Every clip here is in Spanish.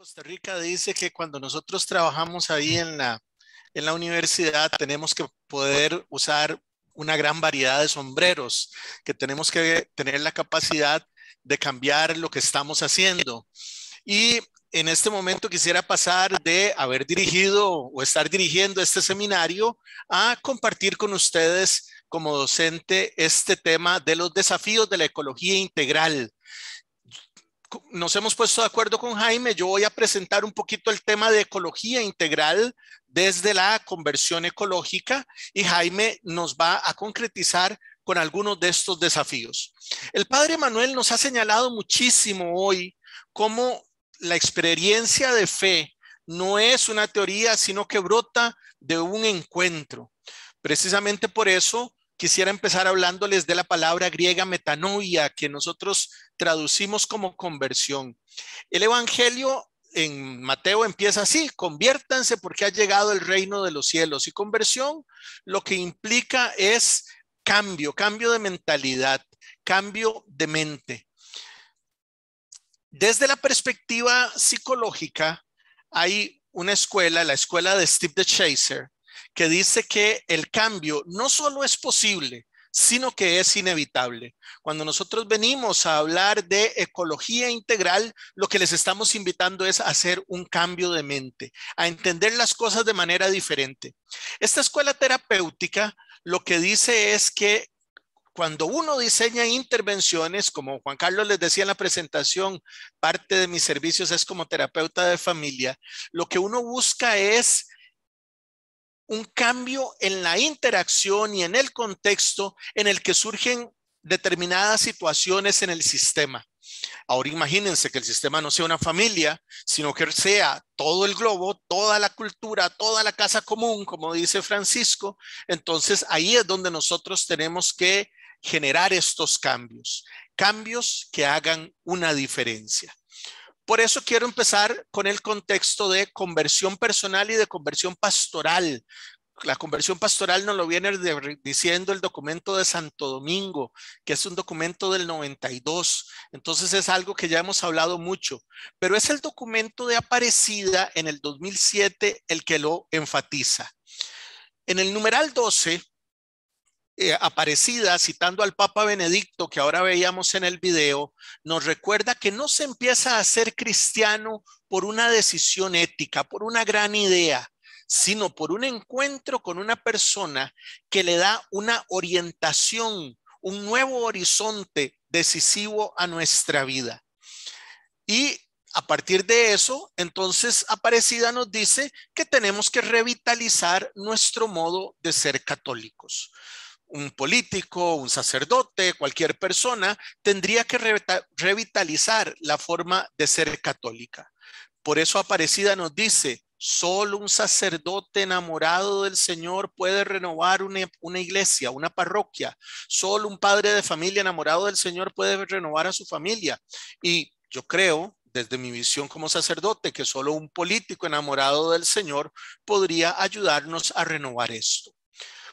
Costa Rica dice que cuando nosotros trabajamos ahí en la, en la universidad tenemos que poder usar una gran variedad de sombreros, que tenemos que tener la capacidad de cambiar lo que estamos haciendo. Y en este momento quisiera pasar de haber dirigido o estar dirigiendo este seminario a compartir con ustedes como docente este tema de los desafíos de la ecología integral nos hemos puesto de acuerdo con Jaime, yo voy a presentar un poquito el tema de ecología integral desde la conversión ecológica y Jaime nos va a concretizar con algunos de estos desafíos. El padre Manuel nos ha señalado muchísimo hoy cómo la experiencia de fe no es una teoría, sino que brota de un encuentro. Precisamente por eso quisiera empezar hablándoles de la palabra griega metanoia, que nosotros traducimos como conversión. El Evangelio en Mateo empieza así, conviértanse porque ha llegado el reino de los cielos. Y conversión lo que implica es cambio, cambio de mentalidad, cambio de mente. Desde la perspectiva psicológica, hay una escuela, la escuela de Steve the Chaser, que dice que el cambio no solo es posible, sino que es inevitable. Cuando nosotros venimos a hablar de ecología integral, lo que les estamos invitando es a hacer un cambio de mente, a entender las cosas de manera diferente. Esta escuela terapéutica lo que dice es que cuando uno diseña intervenciones, como Juan Carlos les decía en la presentación, parte de mis servicios es como terapeuta de familia, lo que uno busca es un cambio en la interacción y en el contexto en el que surgen determinadas situaciones en el sistema. Ahora imagínense que el sistema no sea una familia, sino que sea todo el globo, toda la cultura, toda la casa común, como dice Francisco. Entonces ahí es donde nosotros tenemos que generar estos cambios, cambios que hagan una diferencia. Por eso quiero empezar con el contexto de conversión personal y de conversión pastoral. La conversión pastoral nos lo viene diciendo el documento de Santo Domingo, que es un documento del 92. Entonces es algo que ya hemos hablado mucho, pero es el documento de Aparecida en el 2007 el que lo enfatiza. En el numeral 12 eh, aparecida citando al Papa Benedicto que ahora veíamos en el video, nos recuerda que no se empieza a ser cristiano por una decisión ética, por una gran idea, sino por un encuentro con una persona que le da una orientación, un nuevo horizonte decisivo a nuestra vida. Y a partir de eso, entonces Aparecida nos dice que tenemos que revitalizar nuestro modo de ser católicos un político, un sacerdote, cualquier persona, tendría que revitalizar la forma de ser católica. Por eso Aparecida nos dice, solo un sacerdote enamorado del Señor puede renovar una, iglesia, una parroquia. Solo un padre de familia enamorado del Señor puede renovar a su familia. Y yo creo, desde mi visión como sacerdote, que solo un político enamorado del Señor podría ayudarnos a renovar esto.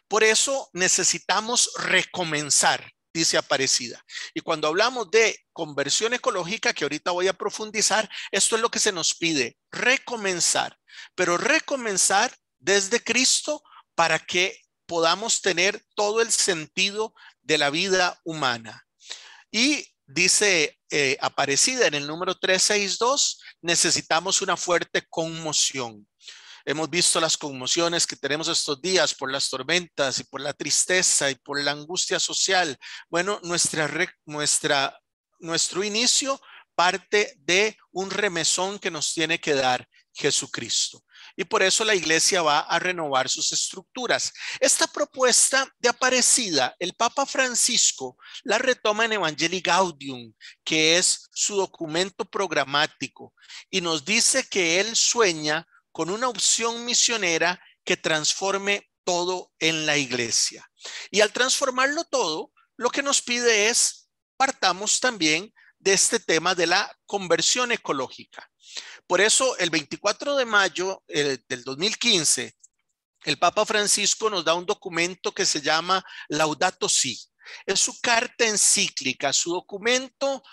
Por eso necesitamos recomenzar, dice Aparecida. Y cuando hablamos de conversión ecológica, que ahorita voy a profundizar, esto es lo que se nos pide, recomenzar, pero recomenzar desde Cristo para que podamos tener todo el sentido de la vida humana. Y dice eh, Aparecida en el número 362, necesitamos una fuerte conmoción. Hemos visto las conmociones que tenemos estos días por las tormentas y por la tristeza y por la angustia social. Bueno, nuestra, nuestra, nuestro inicio parte de un remesón que nos tiene que dar Jesucristo. Y por eso la iglesia va a renovar sus estructuras. Esta propuesta de aparecida, el Papa Francisco la retoma en Evangelii Gaudium, que es su documento programático, y nos dice que él sueña con una opción misionera que transforme todo en la iglesia. Y al transformarlo todo, lo que nos pide es, partamos también de este tema de la conversión ecológica. Por eso, el 24 de mayo eh, del 2015, el Papa Francisco nos da un documento que se llama Laudato Si. Es su carta encíclica, su documento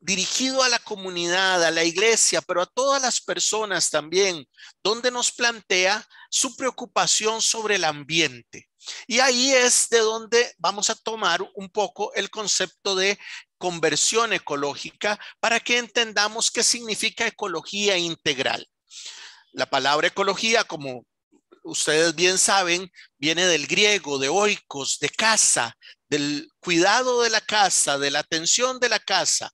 dirigido a la comunidad, a la iglesia, pero a todas las personas también, donde nos plantea su preocupación sobre el ambiente. Y ahí es de donde vamos a tomar un poco el concepto de conversión ecológica para que entendamos qué significa ecología integral. La palabra ecología, como ustedes bien saben, viene del griego, de oikos, de casa, del cuidado de la casa, de la atención de la casa.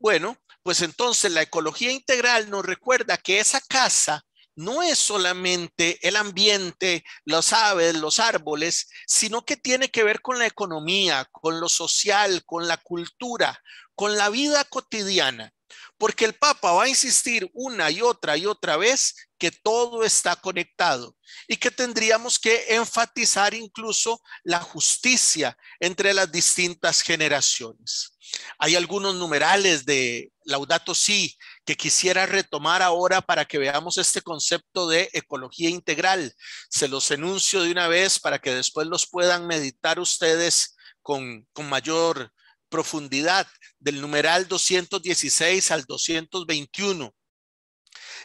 Bueno, pues entonces la ecología integral nos recuerda que esa casa no es solamente el ambiente, los aves, los árboles, sino que tiene que ver con la economía, con lo social, con la cultura, con la vida cotidiana. Porque el Papa va a insistir una y otra y otra vez que todo está conectado y que tendríamos que enfatizar incluso la justicia entre las distintas generaciones. Hay algunos numerales de Laudato Si que quisiera retomar ahora para que veamos este concepto de ecología integral. Se los enuncio de una vez para que después los puedan meditar ustedes con, con mayor profundidad, del numeral 216 al 221.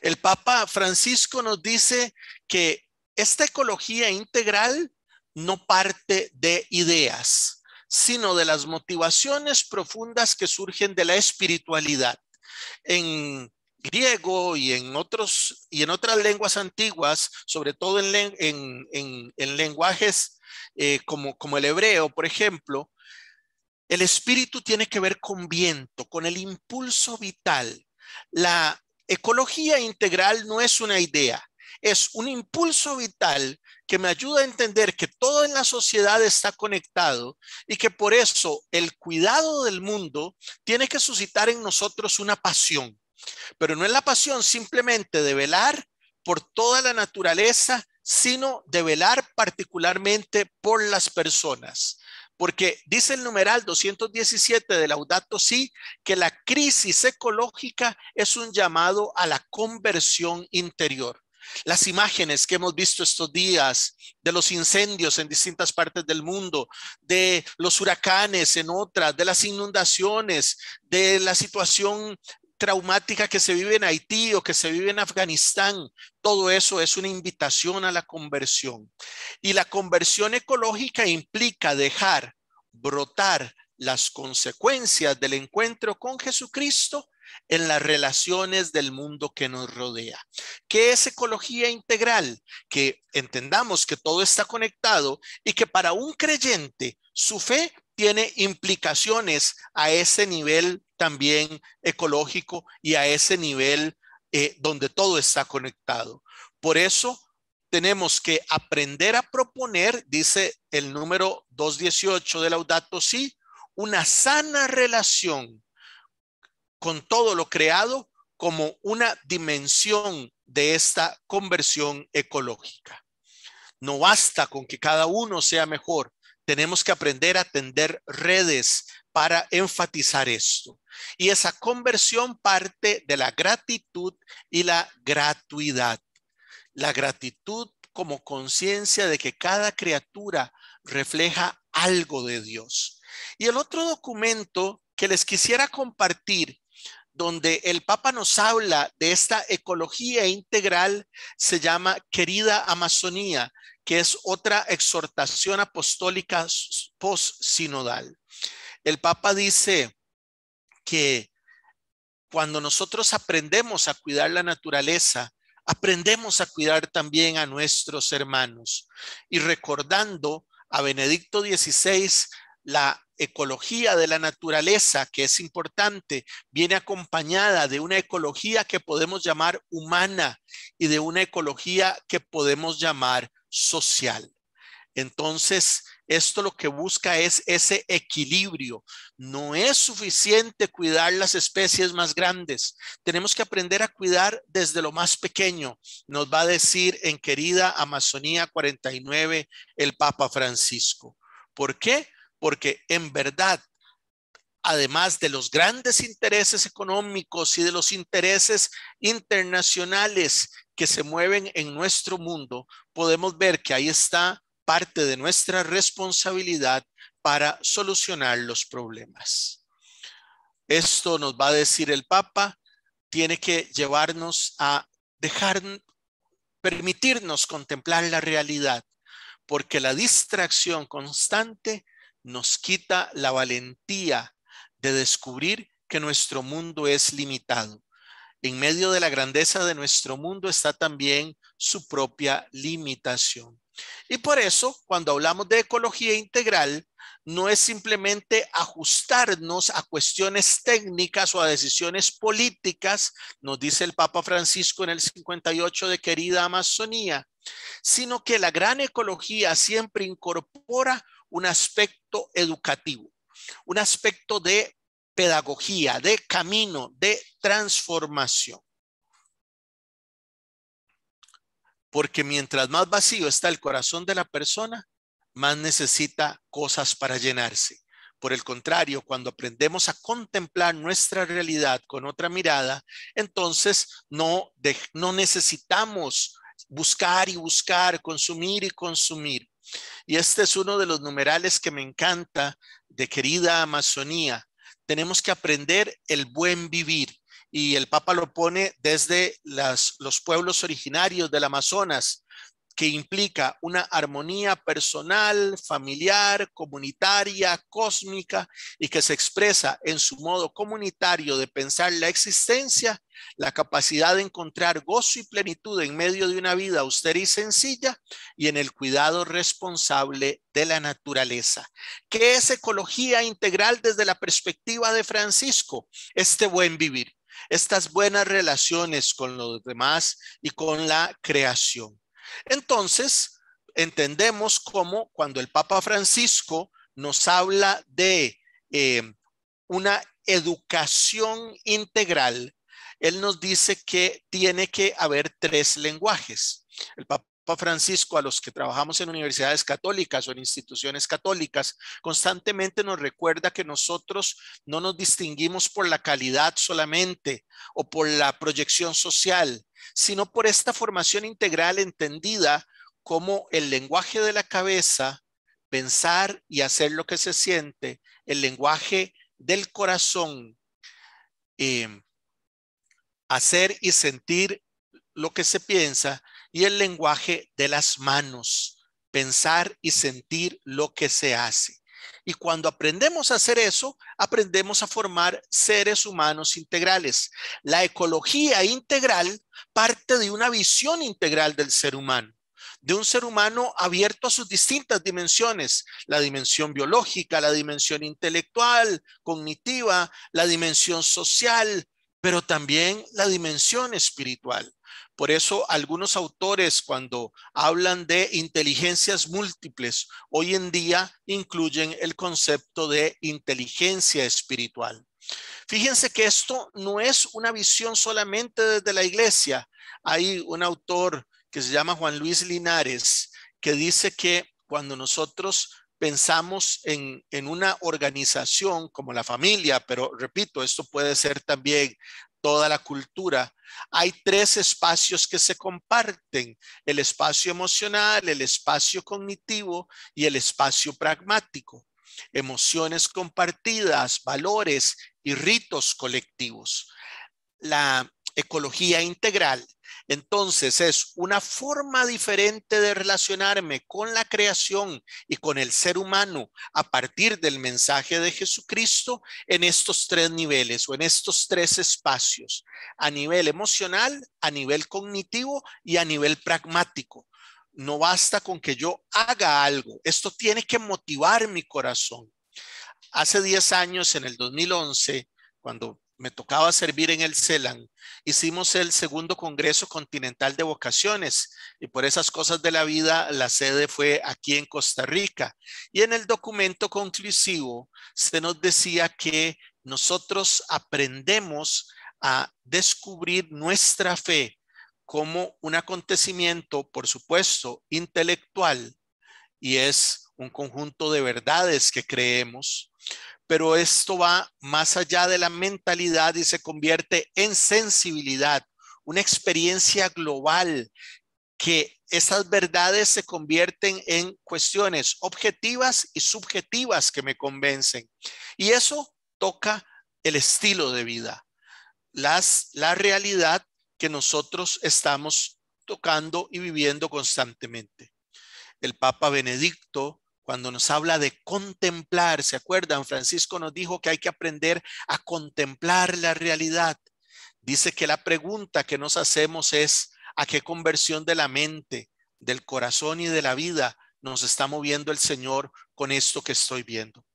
El Papa Francisco nos dice que esta ecología integral no parte de ideas, sino de las motivaciones profundas que surgen de la espiritualidad. En griego y en, y en otras lenguas antiguas, sobre todo en, lenguajes eh, como el hebreo, por ejemplo, el espíritu tiene que ver con viento, con el impulso vital. La ecología integral no es una idea, es un impulso vital que me ayuda a entender que todo en la sociedad está conectado y que por eso el cuidado del mundo tiene que suscitar en nosotros una pasión. Pero no es la pasión simplemente de velar por toda la naturaleza, sino de velar particularmente por las personas. Porque dice el numeral 217 del Laudato Si que la crisis ecológica es un llamado a la conversión interior. Las imágenes que hemos visto estos días de los incendios en distintas partes del mundo, de los huracanes en otras, de las inundaciones, de la situación traumática que se vive en Haití o que se vive en Afganistán, todo eso es una invitación a la conversión. Y la conversión ecológica implica dejar brotar las consecuencias del encuentro con Jesucristo en las relaciones del mundo que nos rodea. ¿Qué es ecología integral? Que entendamos que todo está conectado y que para un creyente su fe tiene implicaciones a ese nivel también ecológico y a ese nivel eh, donde todo está conectado. Por eso tenemos que aprender a proponer, dice el número 218 de Laudato sí, una sana relación con todo lo creado como una dimensión de esta conversión ecológica. No basta con que cada uno sea mejor, tenemos que aprender a tender redes para enfatizar esto. Y esa conversión parte de la gratitud y la gratuidad. La gratitud como conciencia de que cada criatura refleja algo de Dios. Y el otro documento que les quisiera compartir donde el Papa nos habla de esta ecología integral, se llama Querida Amazonía, que es otra exhortación apostólica post-sinodal. El Papa dice que cuando nosotros aprendemos a cuidar la naturaleza, aprendemos a cuidar también a nuestros hermanos. Y recordando a Benedicto XVI la ecología de la naturaleza, que es importante, viene acompañada de una ecología que podemos llamar humana y de una ecología que podemos llamar social. Entonces, esto lo que busca es ese equilibrio. No es suficiente cuidar las especies más grandes. Tenemos que aprender a cuidar desde lo más pequeño. Nos va a decir en querida Amazonía 49 el Papa Francisco. ¿Por qué? porque en verdad, además de los grandes intereses económicos y de los intereses internacionales que se mueven en nuestro mundo, podemos ver que ahí está parte de nuestra responsabilidad para solucionar los problemas. Esto nos va a decir el Papa, tiene que llevarnos a dejar, permitirnos contemplar la realidad, porque la distracción constante nos quita la valentía de descubrir que nuestro mundo es limitado. En medio de la grandeza de nuestro mundo está también su propia limitación. Y por eso, cuando hablamos de ecología integral, no es simplemente ajustarnos a cuestiones técnicas o a decisiones políticas, nos dice el Papa Francisco en el 58 de Querida Amazonía, sino que la gran ecología siempre incorpora un aspecto educativo, un aspecto de pedagogía, de camino, de transformación. Porque mientras más vacío está el corazón de la persona, más necesita cosas para llenarse. Por el contrario, cuando aprendemos a contemplar nuestra realidad con otra mirada, entonces no, no necesitamos buscar y buscar, consumir y consumir, y este es uno de los numerales que me encanta de querida Amazonía. Tenemos que aprender el buen vivir y el Papa lo pone desde los pueblos originarios del Amazonas, que implica una armonía personal, familiar, comunitaria, cósmica y que se expresa en su modo comunitario de pensar la existencia, la capacidad de encontrar gozo y plenitud en medio de una vida austera y sencilla y en el cuidado responsable de la naturaleza. ¿Qué es ecología integral desde la perspectiva de Francisco? Este buen vivir, estas buenas relaciones con los demás y con la creación. Entonces, entendemos cómo cuando el Papa Francisco nos habla de eh, una educación integral, él nos dice que tiene que haber tres lenguajes. El Papa Papa Francisco, a los que trabajamos en universidades católicas o en instituciones católicas, constantemente nos recuerda que nosotros no nos distinguimos por la calidad solamente o por la proyección social, sino por esta formación integral entendida como el lenguaje de la cabeza, pensar y hacer lo que se siente, el lenguaje del corazón, em, hacer y sentir lo que se piensa y el lenguaje de las manos, pensar y sentir lo que se hace. Y cuando aprendemos a hacer eso, aprendemos a formar seres humanos integrales. La ecología integral parte de una visión integral del ser humano de un ser humano abierto a sus distintas dimensiones, la dimensión biológica, la dimensión intelectual, cognitiva, la dimensión social, pero también la dimensión espiritual. Por eso algunos autores cuando hablan de inteligencias múltiples, hoy en día incluyen el concepto de inteligencia espiritual. Fíjense que esto no es una visión solamente desde la iglesia. Hay un autor que se llama Juan Luis Linares que dice que cuando nosotros pensamos en, en, una organización como la familia, pero repito, esto puede ser también toda la cultura. Hay tres espacios que se comparten, el espacio emocional, el espacio cognitivo y el espacio pragmático. Emociones compartidas, valores y ritos colectivos. La ecología integral entonces es una forma diferente de relacionarme con la creación y con el ser humano a partir del mensaje de Jesucristo en estos tres niveles o en estos tres espacios, a nivel emocional, a nivel cognitivo y a nivel pragmático. No basta con que yo haga algo, esto tiene que motivar mi corazón. Hace 10 años, en el 2011, cuando me tocaba servir en el CELAN, hicimos el segundo Congreso Continental de Vocaciones y por esas cosas de la vida la sede fue aquí en Costa Rica. Y en el documento conclusivo se nos decía que nosotros aprendemos a descubrir nuestra fe como un acontecimiento, por supuesto, intelectual y es un conjunto de verdades que creemos, pero esto va más allá de la mentalidad y se convierte en sensibilidad, una experiencia global que esas verdades se convierten en cuestiones objetivas y subjetivas que me convencen. Y eso toca el estilo de vida, las, la realidad que nosotros estamos tocando y viviendo constantemente. El Papa Benedicto cuando nos habla de contemplar, ¿se acuerdan? Francisco nos dijo que hay que aprender a contemplar la realidad. Dice que la pregunta que nos hacemos es, ¿a qué conversión de la mente, del corazón y de la vida nos está moviendo el Señor con esto que estoy viendo?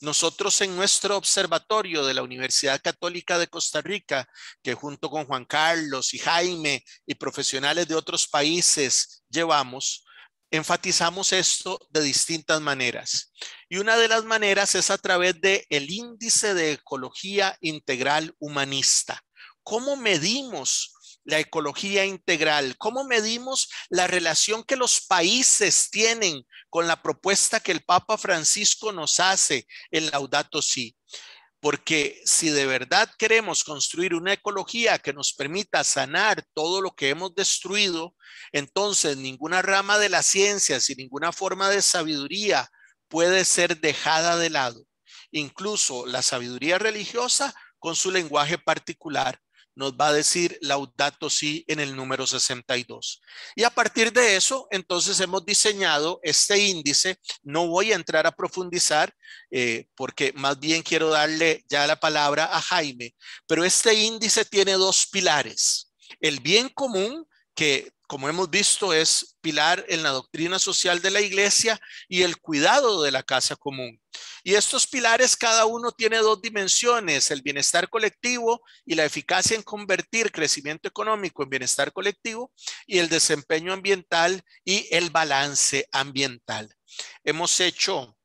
Nosotros en nuestro observatorio de la Universidad Católica de Costa Rica, que junto con Juan Carlos y Jaime y profesionales de otros países llevamos, enfatizamos esto de distintas maneras. Y una de las maneras es a través de el índice de ecología integral humanista. ¿Cómo medimos la ecología integral? ¿Cómo medimos la relación que los países tienen con la propuesta que el Papa Francisco nos hace en Laudato Si? Porque si de verdad queremos construir una ecología que nos permita sanar todo lo que hemos destruido, entonces ninguna rama de la ciencia, y ninguna forma de sabiduría puede ser dejada de lado. Incluso la sabiduría religiosa con su lenguaje particular, nos va a decir Laudato Si en el número 62. Y a partir de eso, entonces hemos diseñado este índice. No voy a entrar a profundizar eh, porque más bien quiero darle ya la palabra a Jaime, pero este índice tiene dos pilares. El bien común, que como hemos visto, es pilar en la doctrina social de la iglesia y el cuidado de la casa común. Y estos pilares cada uno tiene dos dimensiones, el bienestar colectivo y la eficacia en convertir crecimiento económico en bienestar colectivo y el desempeño ambiental y el balance ambiental. Hemos hecho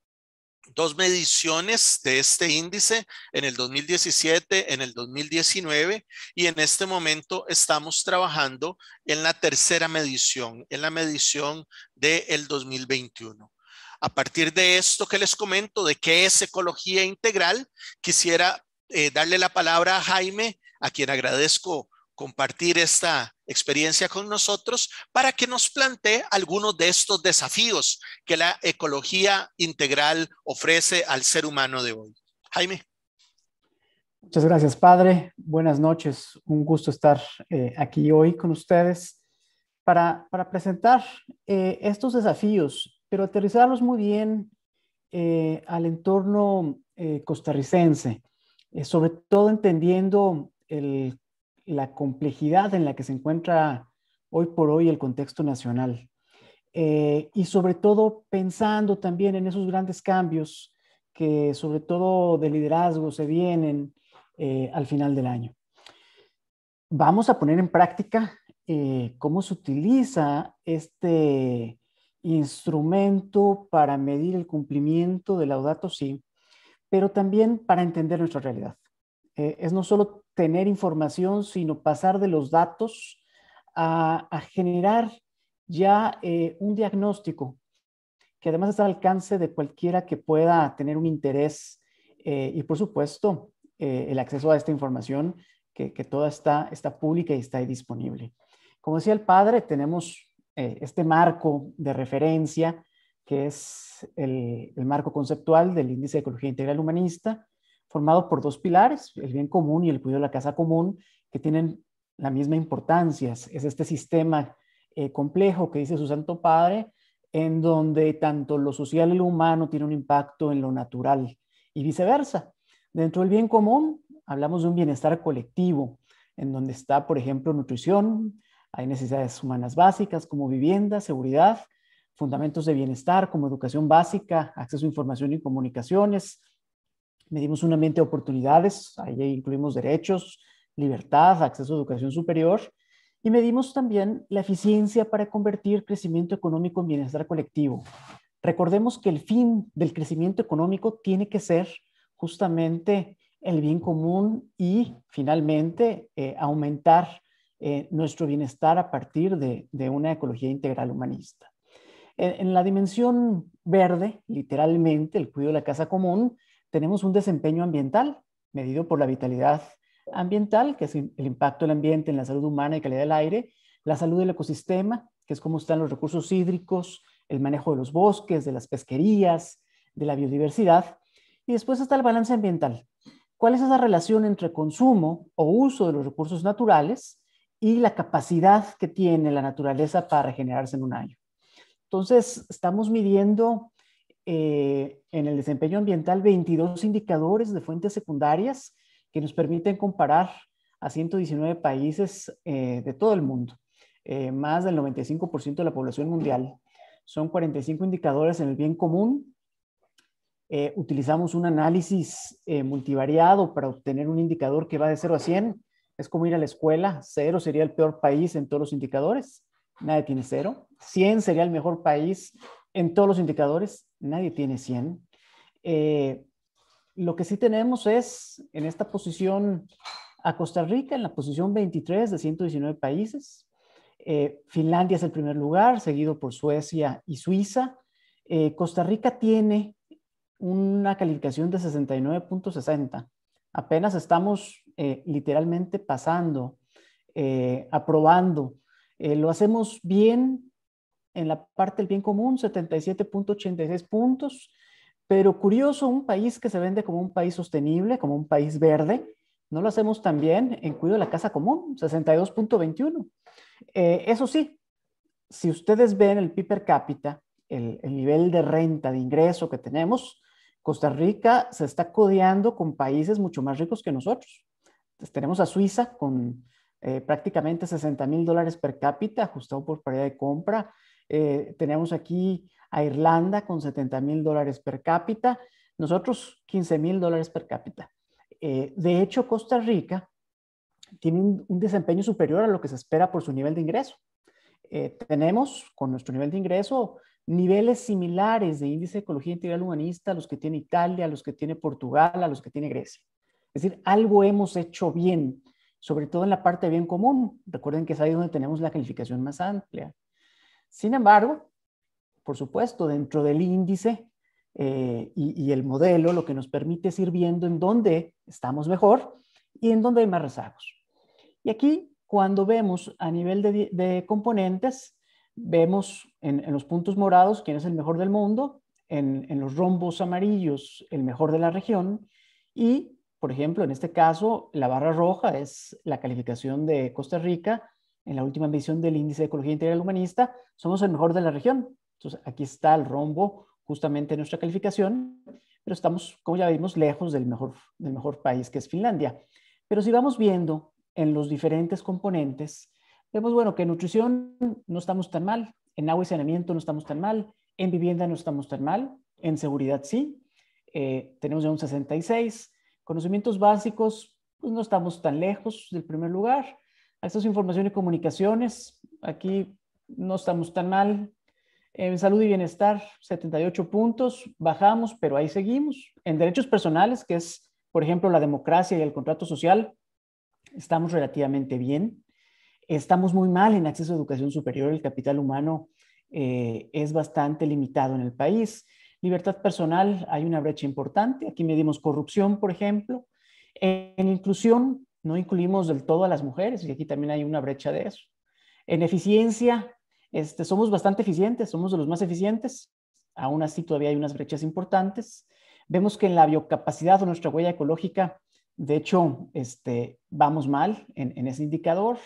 dos mediciones de este índice en el 2017, en el 2019 y en este momento estamos trabajando en la tercera medición, en la medición del 2021. A partir de esto que les comento, de qué es ecología integral, quisiera eh, darle la palabra a Jaime, a quien agradezco compartir esta, experiencia con nosotros para que nos plantee algunos de estos desafíos que la ecología integral ofrece al ser humano de hoy. Jaime. Muchas gracias, padre. Buenas noches. Un gusto estar eh, aquí hoy con ustedes para, para presentar eh, estos desafíos, pero aterrizarlos muy bien eh, al entorno costarricense, sobre todo entendiendo el la complejidad en la que se encuentra hoy por hoy el contexto nacional. Eh, y sobre todo pensando también en esos grandes cambios que sobre todo de liderazgo se vienen eh, al final del año. Vamos a poner en práctica eh, cómo se utiliza este instrumento para medir el cumplimiento de Laudato sí pero también para entender nuestra realidad. es no solo tener información, sino pasar de los datos a, generar ya eh, un diagnóstico que además está al alcance de cualquiera que pueda tener un interés eh, y por supuesto eh, el acceso a esta información que, toda está, está pública y está ahí disponible. Como decía el padre, tenemos este marco de referencia que es el, el marco conceptual del índice de ecología integral humanista, formado por dos pilares, el bien común y el cuidado de la casa común, que tienen la misma importancia. Es este sistema eh, complejo que dice su Santo Padre, en donde tanto lo social y lo humano tiene un impacto en lo natural y viceversa. Dentro del bien común hablamos de un bienestar colectivo, en donde está, por ejemplo, nutrición, hay necesidades humanas básicas como vivienda, seguridad, fundamentos de bienestar como educación básica, acceso a información y comunicaciones, medimos un ambiente de oportunidades, ahí incluimos derechos, libertad, acceso a educación superior, y medimos también la eficiencia para convertir crecimiento económico en bienestar colectivo. Recordemos que el fin del crecimiento económico tiene que ser justamente el bien común y finalmente eh, aumentar eh, nuestro bienestar a partir de, de una ecología integral humanista. En, en, la dimensión verde, literalmente, el cuidado de la casa común, tenemos un desempeño ambiental medido por la vitalidad ambiental, que es el impacto del ambiente en la salud humana y calidad del aire, la salud del ecosistema, que es cómo están los recursos hídricos, el manejo de los bosques, de las pesquerías, de la biodiversidad, y después está el balance ambiental. ¿Cuál es esa relación entre consumo o uso de los recursos naturales y la capacidad que tiene la naturaleza para regenerarse en un año? Entonces, estamos midiendo eh, en el desempeño ambiental 22 indicadores de fuentes secundarias que nos permiten comparar a 119 países eh, de todo el mundo, eh, más del 95% de la población mundial. Son 45 indicadores en el bien común. utilizamos un análisis multivariado para obtener un indicador que va de 0 a 100. Es como ir a la escuela. 0 sería el peor país en todos los indicadores. Nadie tiene 0. 100 sería el mejor país en todos los indicadores, nadie tiene 100. Eh, lo que sí tenemos es en esta posición a Costa Rica, en la posición 23 de 119 países. Eh, Finlandia es el primer lugar, seguido por Suecia y Suiza. Eh, Costa Rica tiene una calificación de 69.60. Apenas estamos literalmente pasando, aprobando. lo hacemos bien, en la parte del bien común, 77.86 puntos. Pero curioso, un país que se vende como un país sostenible, como un país verde, no lo hacemos también en cuidado de la casa común, 62.21. Eh, eso sí, si ustedes ven el PIB per cápita, el, el, nivel de renta, de ingreso que tenemos, Costa Rica se está codeando con países mucho más ricos que nosotros. tenemos a Suiza con eh, prácticamente 60 mil dólares per cápita, ajustado por paridad de compra, eh, tenemos aquí a Irlanda con 70 mil dólares per cápita, nosotros 15 mil dólares per cápita. Eh, de hecho, Costa Rica tiene un, desempeño superior a lo que se espera por su nivel de ingreso. Eh, tenemos con nuestro nivel de ingreso niveles similares de índice de ecología integral humanista a los que tiene Italia, a los que tiene Portugal, a los que tiene Grecia. Es decir, algo hemos hecho bien, sobre todo en la parte de bien común. Recuerden que es ahí donde tenemos la calificación más amplia. Sin embargo, por supuesto, dentro del índice eh, y, el modelo, lo que nos permite es ir viendo en dónde estamos mejor y en dónde hay más rezagos. Y aquí, cuando vemos a nivel de, componentes, vemos en, los puntos morados quién es el mejor del mundo, en los rombos amarillos el mejor de la región y, por ejemplo, en este caso, la barra roja es la calificación de Costa Rica en la última medición del Índice de Ecología Integral Humanista, somos el mejor de la región. Entonces, aquí está el rombo justamente nuestra calificación, pero estamos, como ya vimos, lejos del mejor, del mejor país que es Finlandia. Pero si vamos viendo en los diferentes componentes, vemos, bueno, que en nutrición no estamos tan mal, en agua y saneamiento no estamos tan mal, en vivienda no estamos tan mal, en seguridad sí, eh, tenemos ya un 66, conocimientos básicos, pues no estamos tan lejos del primer lugar, esto es información y comunicaciones. Aquí no estamos tan mal. En salud y bienestar, 78 puntos, bajamos, pero ahí seguimos. En derechos personales, que es, por ejemplo, la democracia y el contrato social, estamos relativamente bien. Estamos muy mal en acceso a educación superior, el capital humano eh, es bastante limitado en el país. Libertad personal, hay una brecha importante. Aquí medimos corrupción, por ejemplo. En inclusión, no incluimos del todo a las mujeres y aquí también hay una brecha de eso. En eficiencia, este, somos bastante eficientes, somos de los más eficientes, aún así todavía hay unas brechas importantes. Vemos que en la biocapacidad o nuestra huella ecológica, de hecho, este, vamos mal en, ese indicador.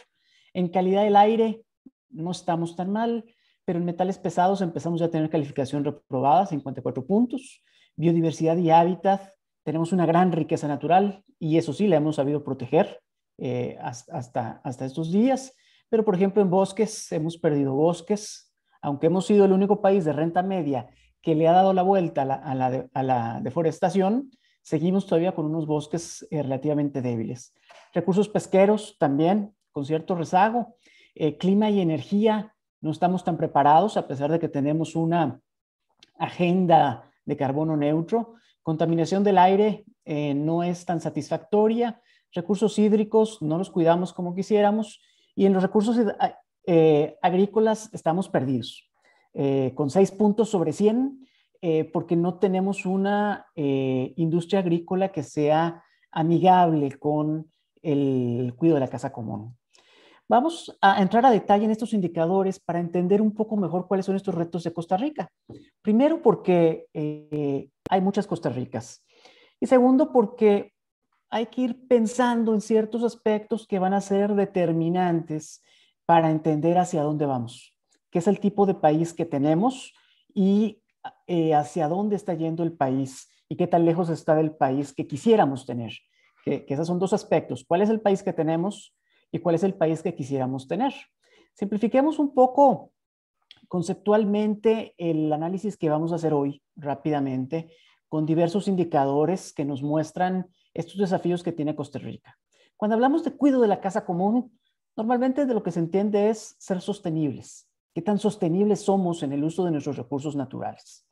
En calidad del aire, no estamos tan mal, pero en metales pesados empezamos ya a tener calificación reprobada, 54 puntos. Biodiversidad y hábitat, tenemos una gran riqueza natural y eso sí, la hemos sabido proteger eh, hasta, hasta estos días. Pero, por ejemplo, en bosques hemos perdido bosques, aunque hemos sido el único país de renta media que le ha dado la vuelta a la, a la, deforestación, seguimos todavía con unos bosques eh, relativamente débiles. Recursos pesqueros también, con cierto rezago. Eh, clima y energía, no estamos tan preparados, a pesar de que tenemos una agenda de carbono neutro. Contaminación del aire eh, no es tan satisfactoria, recursos hídricos no los cuidamos como quisiéramos y en los recursos eh, agrícolas estamos perdidos, eh, con 6 puntos sobre 100, porque no tenemos una industria agrícola que sea amigable con el cuidado de la casa común. Vamos a entrar a detalle en estos indicadores para entender un poco mejor cuáles son estos retos de Costa Rica. Primero, porque eh, hay muchas Costa Ricas. Y segundo, porque hay que ir pensando en ciertos aspectos que van a ser determinantes para entender hacia dónde vamos, qué es el tipo de país que tenemos y eh, hacia dónde está yendo el país y qué tan lejos está del país que quisiéramos tener. que esos son dos aspectos. ¿Cuál es el país que tenemos? y cuál es el país que quisiéramos tener. Simplifiquemos un poco conceptualmente el análisis que vamos a hacer hoy rápidamente con diversos indicadores que nos muestran estos desafíos que tiene Costa Rica. Cuando hablamos de cuidado de la casa común, normalmente de lo que se entiende es ser sostenibles, qué tan sostenibles somos en el uso de nuestros recursos naturales.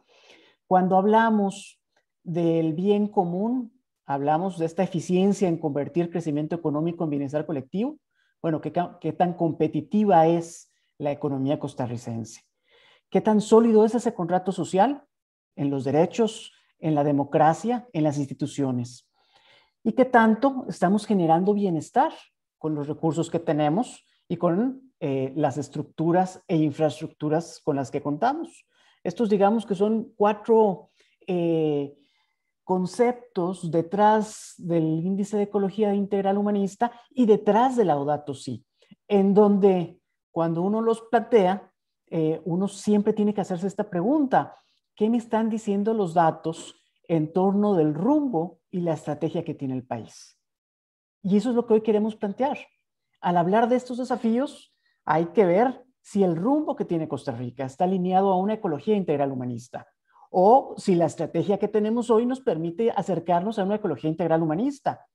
Cuando hablamos del bien común, hablamos de esta eficiencia en convertir crecimiento económico en bienestar colectivo, bueno, qué, tan competitiva es la economía costarricense, qué tan sólido es ese contrato social en los derechos, en la democracia, en las instituciones y qué tanto estamos generando bienestar con los recursos que tenemos y con eh, las estructuras e infraestructuras con las que contamos. Estos digamos que son cuatro eh, conceptos detrás del índice de ecología integral humanista y detrás de ODATO Sí, en donde cuando uno los plantea, eh, uno siempre tiene que hacerse esta pregunta, ¿qué me están diciendo los datos en torno del rumbo y la estrategia que tiene el país? Y eso es lo que hoy queremos plantear. Al hablar de estos desafíos, hay que ver si el rumbo que tiene Costa Rica está alineado a una ecología integral humanista o si la estrategia que tenemos hoy nos permite acercarnos a una ecología integral humanista.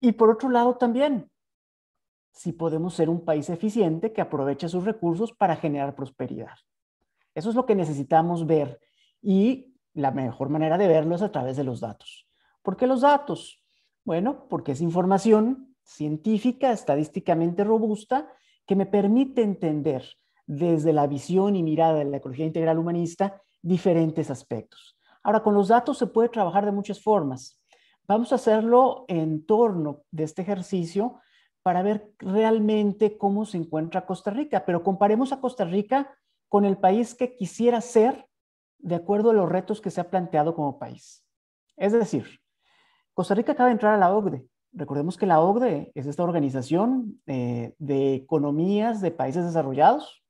Y por otro lado también, si podemos ser un país eficiente que aproveche sus recursos para generar prosperidad. Eso es lo que necesitamos ver y la mejor manera de verlo es a través de los datos. ¿Por qué los datos? Bueno, porque es información científica, estadísticamente robusta, que me permite entender desde la visión y mirada de la ecología integral humanista diferentes aspectos. Ahora, con los datos se puede trabajar de muchas formas. Vamos a hacerlo en torno de este ejercicio para ver realmente cómo se encuentra Costa Rica, pero comparemos a Costa Rica con el país que quisiera ser de acuerdo a los retos que se ha planteado como país. Es decir, Costa Rica acaba de entrar a la OCDE. Recordemos que la OCDE es esta organización eh, de economías de países desarrollados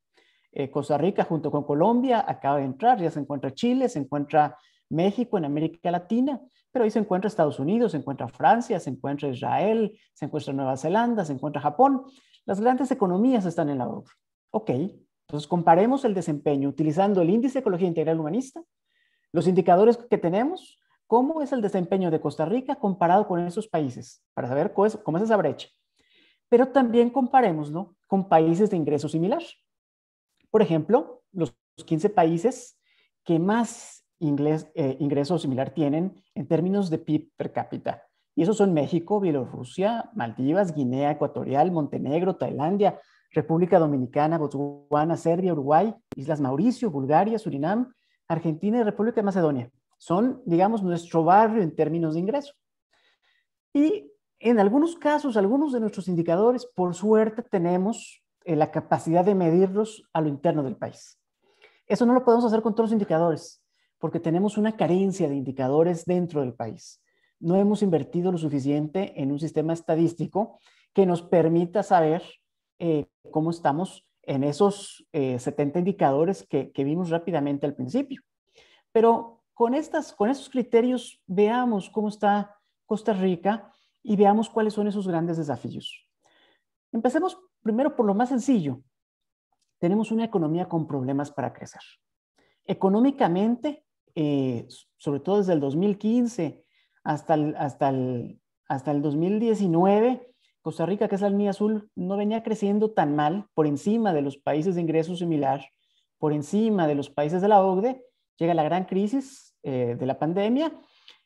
eh, Costa Rica junto con Colombia acaba de entrar, ya se encuentra Chile, se encuentra México en América Latina, pero ahí se encuentra Estados Unidos, se encuentra Francia, se encuentra Israel, se encuentra Nueva Zelanda, se encuentra Japón. Las grandes economías están en la OCDE. Ok, entonces comparemos el desempeño utilizando el índice de ecología integral humanista, los indicadores que tenemos, cómo es el desempeño de Costa Rica comparado con esos países, para saber cómo es, esa brecha. Pero también comparemos con países de ingreso similar. Por ejemplo, los 15 países que más eh, ingreso similar tienen en términos de PIB per cápita. Y esos son México, Bielorrusia, Maldivas, Guinea Ecuatorial, Montenegro, Tailandia, República Dominicana, Botswana, Serbia, Uruguay, Islas Mauricio, Bulgaria, Surinam, Argentina y República de Macedonia. Son, digamos, nuestro barrio en términos de ingreso. Y en algunos casos, algunos de nuestros indicadores, por suerte, tenemos eh, la capacidad de medirlos a lo interno del país. Eso no lo podemos hacer con todos los indicadores, porque tenemos una carencia de indicadores dentro del país. No hemos invertido lo suficiente en un sistema estadístico que nos permita saber eh, cómo estamos en esos eh, 70 indicadores que, vimos rápidamente al principio. Pero con, estas, con esos criterios veamos cómo está Costa Rica y veamos cuáles son esos grandes desafíos. Empecemos Primero, por lo más sencillo, tenemos una economía con problemas para crecer. Económicamente, eh, sobre todo desde el 2015 hasta el, hasta, hasta el 2019, Costa Rica, que es la línea azul, no venía creciendo tan mal por encima de los países de ingreso similar, por encima de los países de la OCDE. Llega la gran crisis eh, de la pandemia